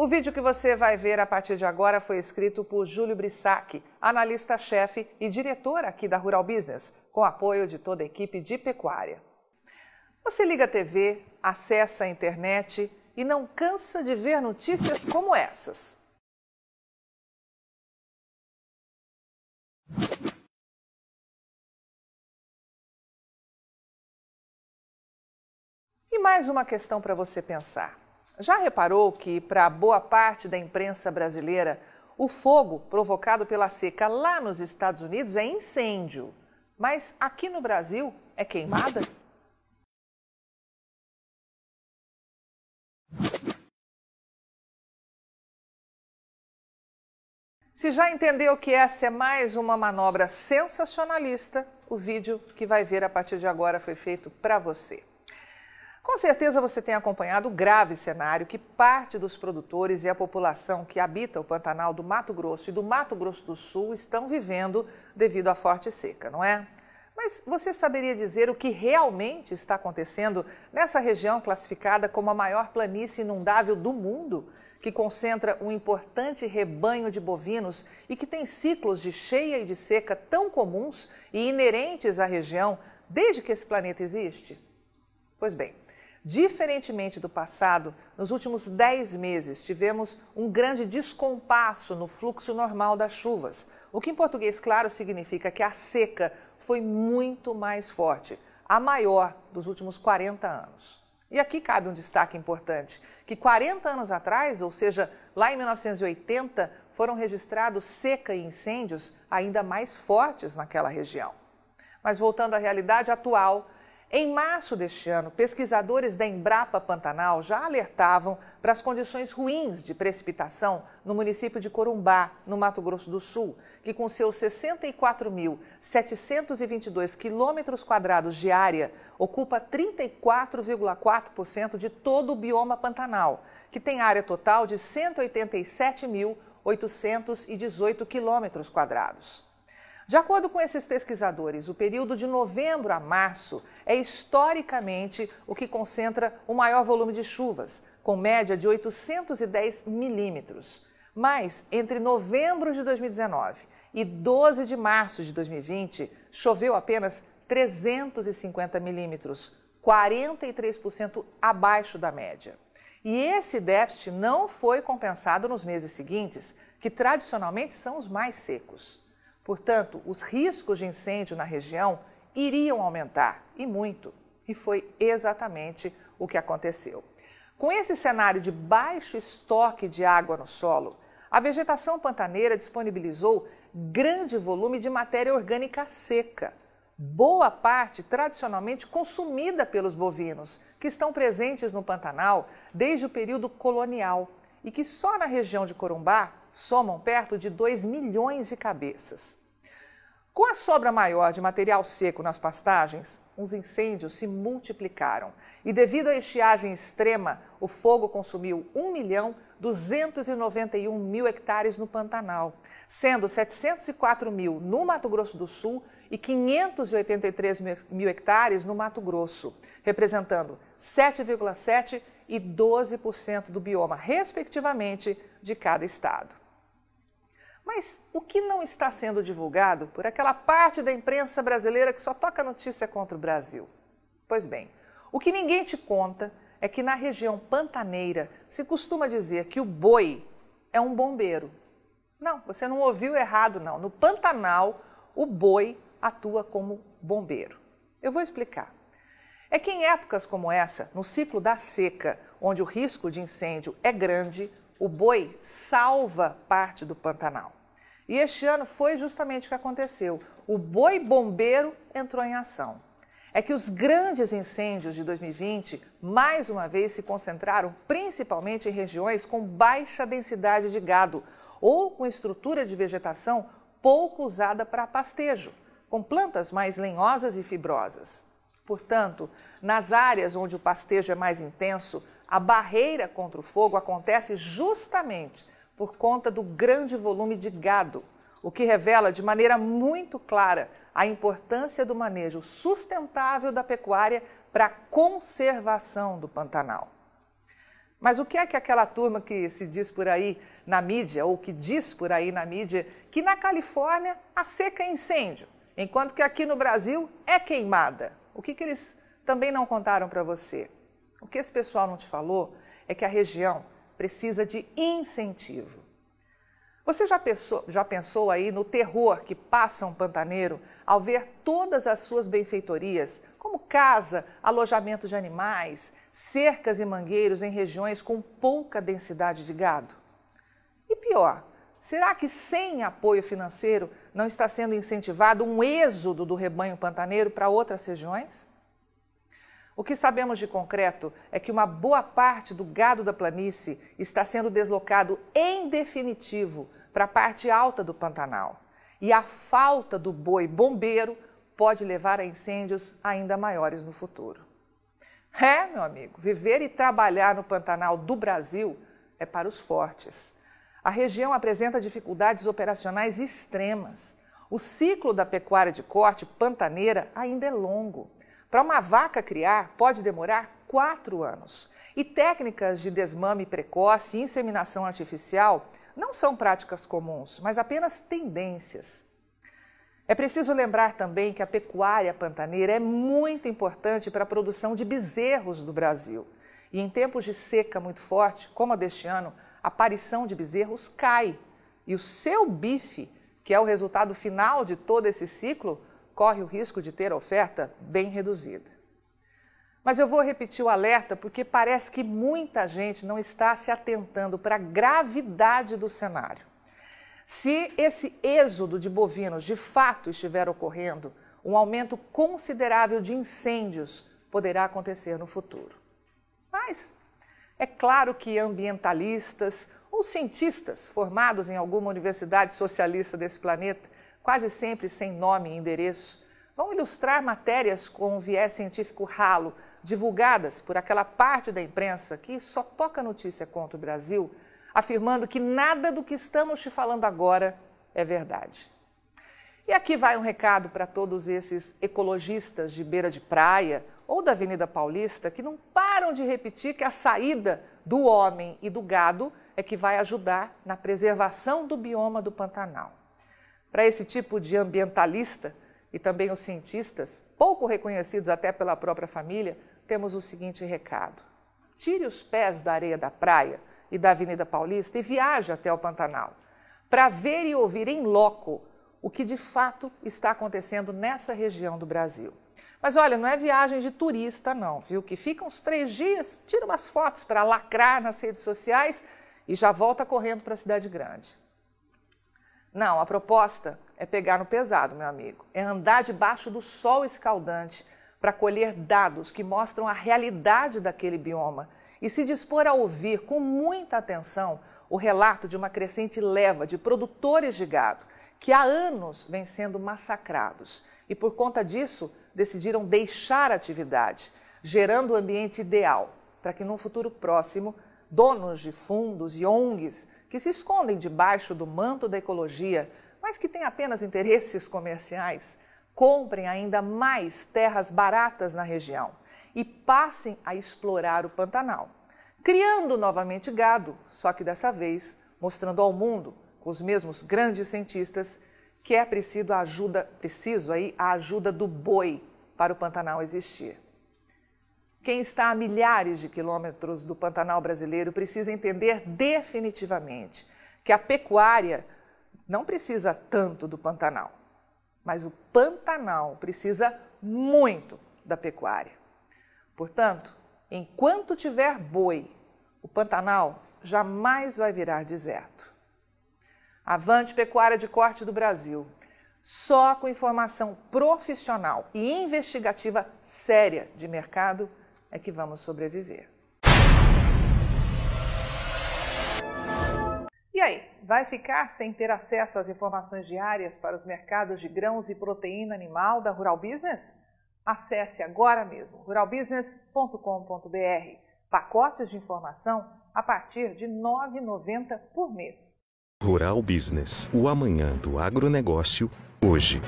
O vídeo que você vai ver a partir de agora foi escrito por Júlio Brissac, analista-chefe e diretor aqui da Rural Business, com apoio de toda a equipe de pecuária. Você liga a TV, acessa a internet e não cansa de ver notícias como essas. E mais uma questão para você pensar. Já reparou que, para boa parte da imprensa brasileira, o fogo provocado pela seca lá nos Estados Unidos é incêndio, mas aqui no Brasil é queimada? Se já entendeu que essa é mais uma manobra sensacionalista, o vídeo que vai ver a partir de agora foi feito para você. Com certeza você tem acompanhado o grave cenário que parte dos produtores e a população que habita o Pantanal do Mato Grosso e do Mato Grosso do Sul estão vivendo devido à forte seca, não é? Mas você saberia dizer o que realmente está acontecendo nessa região classificada como a maior planície inundável do mundo, que concentra um importante rebanho de bovinos e que tem ciclos de cheia e de seca tão comuns e inerentes à região desde que esse planeta existe? Pois bem, Diferentemente do passado, nos últimos 10 meses tivemos um grande descompasso no fluxo normal das chuvas, o que em português claro significa que a seca foi muito mais forte, a maior dos últimos 40 anos. E aqui cabe um destaque importante, que 40 anos atrás, ou seja, lá em 1980, foram registrados seca e incêndios ainda mais fortes naquela região. Mas voltando à realidade atual, em março deste ano, pesquisadores da Embrapa Pantanal já alertavam para as condições ruins de precipitação no município de Corumbá, no Mato Grosso do Sul, que com seus 64.722 quilômetros quadrados de área, ocupa 34,4% de todo o bioma Pantanal, que tem área total de 187.818 quilômetros quadrados. De acordo com esses pesquisadores, o período de novembro a março é historicamente o que concentra o maior volume de chuvas, com média de 810 milímetros. Mas entre novembro de 2019 e 12 de março de 2020, choveu apenas 350 milímetros, 43% abaixo da média. E esse déficit não foi compensado nos meses seguintes, que tradicionalmente são os mais secos. Portanto, os riscos de incêndio na região iriam aumentar, e muito. E foi exatamente o que aconteceu. Com esse cenário de baixo estoque de água no solo, a vegetação pantaneira disponibilizou grande volume de matéria orgânica seca, boa parte tradicionalmente consumida pelos bovinos, que estão presentes no Pantanal desde o período colonial e que só na região de Corumbá somam perto de 2 milhões de cabeças. Com a sobra maior de material seco nas pastagens, os incêndios se multiplicaram e, devido à estiagem extrema, o fogo consumiu 1 milhão 291 mil hectares no Pantanal, sendo 704 mil no Mato Grosso do Sul e 583 mil hectares no Mato Grosso, representando 7,7% e 12% do bioma, respectivamente, de cada estado. Mas o que não está sendo divulgado por aquela parte da imprensa brasileira que só toca notícia contra o Brasil? Pois bem, o que ninguém te conta é que na região pantaneira se costuma dizer que o boi é um bombeiro. Não, você não ouviu errado, não. No Pantanal, o boi atua como bombeiro. Eu vou explicar. É que em épocas como essa, no ciclo da seca, onde o risco de incêndio é grande, o boi salva parte do Pantanal. E este ano foi justamente o que aconteceu. O boi bombeiro entrou em ação. É que os grandes incêndios de 2020, mais uma vez, se concentraram principalmente em regiões com baixa densidade de gado ou com estrutura de vegetação pouco usada para pastejo, com plantas mais lenhosas e fibrosas. Portanto, nas áreas onde o pastejo é mais intenso, a barreira contra o fogo acontece justamente por conta do grande volume de gado, o que revela de maneira muito clara a importância do manejo sustentável da pecuária para a conservação do Pantanal. Mas o que é que aquela turma que se diz por aí na mídia, ou que diz por aí na mídia, que na Califórnia a seca é incêndio, enquanto que aqui no Brasil é queimada? O que, que eles também não contaram para você? O que esse pessoal não te falou é que a região precisa de incentivo. Você já pensou, já pensou aí no terror que passa um pantaneiro ao ver todas as suas benfeitorias, como casa, alojamento de animais, cercas e mangueiros em regiões com pouca densidade de gado? E pior, será que sem apoio financeiro não está sendo incentivado um êxodo do rebanho pantaneiro para outras regiões? O que sabemos de concreto é que uma boa parte do gado da planície está sendo deslocado em definitivo para a parte alta do Pantanal. E a falta do boi bombeiro pode levar a incêndios ainda maiores no futuro. É, meu amigo, viver e trabalhar no Pantanal do Brasil é para os fortes. A região apresenta dificuldades operacionais extremas. O ciclo da pecuária de corte pantaneira ainda é longo. Para uma vaca criar, pode demorar quatro anos. E técnicas de desmame precoce e inseminação artificial não são práticas comuns, mas apenas tendências. É preciso lembrar também que a pecuária pantaneira é muito importante para a produção de bezerros do Brasil. E em tempos de seca muito forte, como a deste ano, a aparição de bezerros cai. E o seu bife, que é o resultado final de todo esse ciclo, corre o risco de ter a oferta bem reduzida. Mas eu vou repetir o alerta porque parece que muita gente não está se atentando para a gravidade do cenário. Se esse êxodo de bovinos de fato estiver ocorrendo, um aumento considerável de incêndios poderá acontecer no futuro. Mas é claro que ambientalistas ou cientistas formados em alguma universidade socialista desse planeta quase sempre sem nome e endereço, vão ilustrar matérias com um viés científico ralo, divulgadas por aquela parte da imprensa que só toca notícia contra o Brasil, afirmando que nada do que estamos te falando agora é verdade. E aqui vai um recado para todos esses ecologistas de beira de praia ou da Avenida Paulista que não param de repetir que a saída do homem e do gado é que vai ajudar na preservação do bioma do Pantanal. Para esse tipo de ambientalista e também os cientistas, pouco reconhecidos até pela própria família, temos o seguinte recado: tire os pés da areia da praia e da Avenida Paulista e viaje até o Pantanal para ver e ouvir em loco o que de fato está acontecendo nessa região do Brasil. Mas olha, não é viagem de turista, não, viu? Que fica uns três dias, tira umas fotos para lacrar nas redes sociais e já volta correndo para a cidade grande. Não, a proposta é pegar no pesado, meu amigo. É andar debaixo do sol escaldante para colher dados que mostram a realidade daquele bioma e se dispor a ouvir com muita atenção o relato de uma crescente leva de produtores de gado que há anos vem sendo massacrados e, por conta disso, decidiram deixar a atividade, gerando o ambiente ideal para que, num futuro próximo, donos de fundos e ONGs que se escondem debaixo do manto da ecologia, mas que têm apenas interesses comerciais, comprem ainda mais terras baratas na região e passem a explorar o Pantanal, criando novamente gado, só que dessa vez mostrando ao mundo, com os mesmos grandes cientistas, que é preciso a ajuda, preciso aí a ajuda do boi para o Pantanal existir. Quem está a milhares de quilômetros do Pantanal brasileiro precisa entender definitivamente que a pecuária não precisa tanto do Pantanal, mas o Pantanal precisa muito da pecuária. Portanto, enquanto tiver boi, o Pantanal jamais vai virar deserto. Avante Pecuária de Corte do Brasil. Só com informação profissional e investigativa séria de mercado é que vamos sobreviver. E aí, vai ficar sem ter acesso às informações diárias para os mercados de grãos e proteína animal da Rural Business? Acesse agora mesmo ruralbusiness.com.br. Pacotes de informação a partir de R$ 9,90 por mês. Rural Business, o amanhã do agronegócio, hoje.